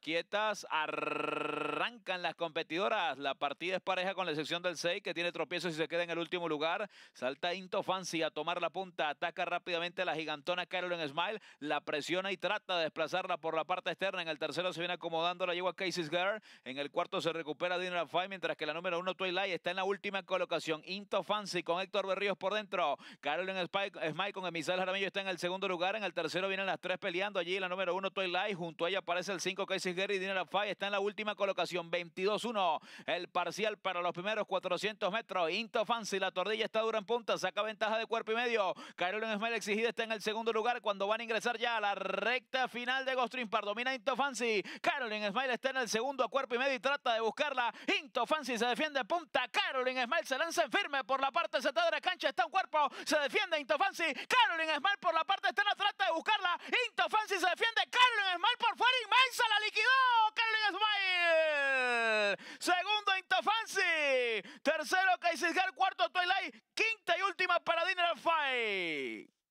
Quietas, arrrrrrr Arrancan las competidoras. La partida es pareja con la excepción del 6, que tiene tropiezos y se queda en el último lugar. Salta Into Fancy a tomar la punta. Ataca rápidamente a la gigantona Carolyn Smile. La presiona y trata de desplazarla por la parte externa. En el tercero se viene acomodando la yegua Casey's Girl. En el cuarto se recupera Dinner Five, mientras que la número 1 Twilight está en la última colocación. Into Fancy con Héctor Berríos por dentro. Carolyn Smile con Emisal Jaramillo está en el segundo lugar. En el tercero vienen las tres peleando. Allí la número 1 Twilight. Junto a ella aparece el 5 Casey's Girl y Dinner Five está en la última colocación. 22-1 el parcial para los primeros 400 metros. Into Fancy, la tordilla está dura en punta, saca ventaja de cuerpo y medio. Carolyn Smile exigida está en el segundo lugar cuando van a ingresar ya a la recta final de Ghost Par. Domina Into Fancy. Carolyn Smile está en el segundo a cuerpo y medio y trata de buscarla. Into Fancy se defiende en punta. Carolyn Smile se lanza en firme por la parte de la cancha. Está un cuerpo. Se defiende Into Fancy. Carolyn Smile por la parte la Tercero, Kaisesgar. Cuarto, Twilight. Quinta y última para Dinner Fight.